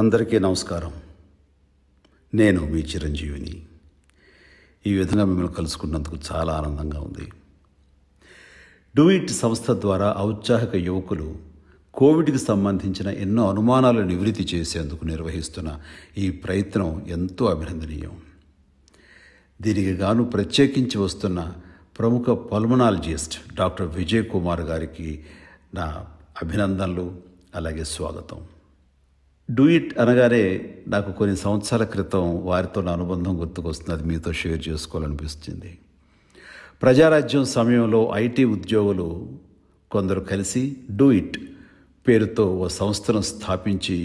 అందరికీ నమస్కారం నేను మీ చిరంజీవిని ఈ విధంగా మిమ్మల్ని కలుసుకున్నందుకు చాలా ఆనందంగా ఉంది డూయిట్ సంస్థ ద్వారా ఔత్సాహక యువకులు కోవిడ్కి సంబంధించిన ఎన్నో అనుమానాలు నివృత్తి చేసేందుకు నిర్వహిస్తున్న ఈ ప్రయత్నం ఎంతో అభినందనీయం దీనికి గాను ప్రత్యేకించి వస్తున్న ప్రముఖ పల్మనాలజిస్ట్ డాక్టర్ విజయ్ కుమార్ గారికి నా అభినందనలు అలాగే స్వాగతం డూ ఇట్ అనగానే నాకు కొన్ని సంవత్సరాల క్రితం వారితో నా అనుబంధం గుర్తుకొస్తుంది అది మీతో షేర్ చేసుకోవాలనిపిస్తుంది ప్రజారాజ్యం సమయంలో ఐటీ ఉద్యోగులు కొందరు కలిసి డూ ఇట్ పేరుతో ఓ సంస్థను స్థాపించి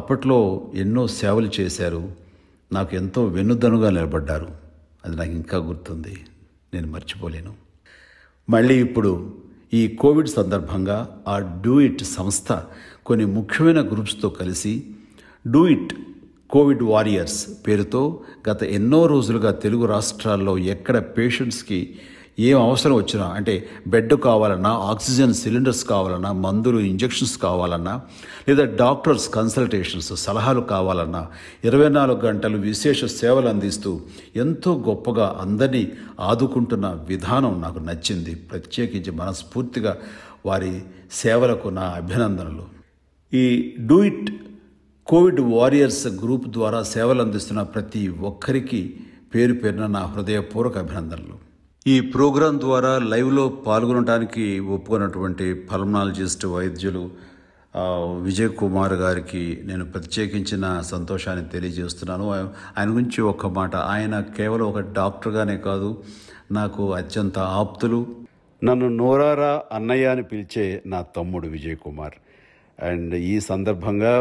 అప్పట్లో ఎన్నో సేవలు చేశారు నాకు ఎంతో వెన్నుదనుగా నిలబడ్డారు అది నాకు ఇంకా గుర్తుంది నేను మర్చిపోలేను మళ్ళీ ఇప్పుడు ఈ కోవిడ్ సందర్భంగా ఆ డూ ఇట్ సంస్థ కొన్ని ముఖ్యమైన గ్రూప్స్తో కలిసి డూ ఇట్ కోవిడ్ వారియర్స్ పేరుతో గత ఎన్నో రోజులుగా తెలుగు రాష్ట్రాల్లో ఎక్కడ పేషెంట్స్కి ఏం అవసరం వచ్చినా అంటే బెడ్ కావాలన్నా ఆక్సిజన్ సిలిండర్స్ కావాలన్నా మందులు ఇంజెక్షన్స్ కావాలన్నా లేదా డాక్టర్స్ కన్సల్టేషన్స్ సలహాలు కావాలన్నా ఇరవై నాలుగు గంటలు విశేష సేవలు అందిస్తూ ఎంతో గొప్పగా అందరినీ ఆదుకుంటున్న విధానం నాకు నచ్చింది ప్రత్యేకించి మనస్ఫూర్తిగా వారి సేవలకు నా అభినందనలు ఈ do it Covid warriors group ద్వారా సేవలు అందిస్తున్న ప్రతి ఒక్కరికి పేరు పేరున నా హృదయపూర్వక అభినందనలు ఈ ప్రోగ్రాం ద్వారా లైవ్లో పాల్గొనడానికి ఒప్పుకున్నటువంటి పల్మనాలజిస్ట్ వైద్యులు విజయ్ కుమార్ గారికి నేను ప్రత్యేకించిన సంతోషాన్ని తెలియజేస్తున్నాను ఆయన గురించి ఒక్క మాట ఆయన కేవలం ఒక డాక్టర్గానే కాదు నాకు అత్యంత ఆప్తులు నన్ను నోరారా అన్నయ్య అని పిలిచే నా తమ్ముడు విజయ్ కుమార్ అండ్ ఈ సందర్భంగా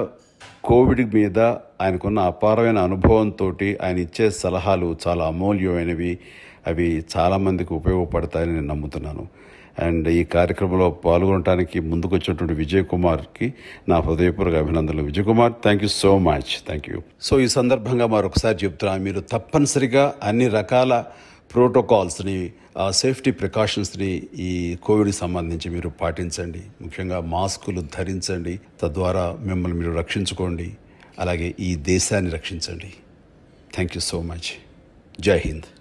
కోవిడ్ మీద ఆయనకున్న అపారమైన అనుభవంతో ఆయన ఇచ్చే సలహాలు చాలా అమూల్యమైనవి అవి చాలామందికి ఉపయోగపడతాయని నేను నమ్ముతున్నాను అండ్ ఈ కార్యక్రమంలో పాల్గొనడానికి ముందుకు వచ్చినటువంటి విజయ్ కుమార్కి నా హృదయపూర్వక అభినందనలు Vijay Kumar thank you so much thank you so ఈ సందర్భంగా మరొకసారి చెప్తున్నా మీరు తప్పనిసరిగా అన్ని రకాల ప్రోటోకాల్స్ని సేఫ్టీ ప్రికాషన్స్ని ఈ కోవిడ్కి సంబంధించి మీరు పాటించండి ముఖ్యంగా మాస్కులు ధరించండి తద్వారా మిమ్మల్ని మీరు రక్షించుకోండి అలాగే ఈ దేశాన్ని రక్షించండి థ్యాంక్ యూ సో మచ్ జై హింద్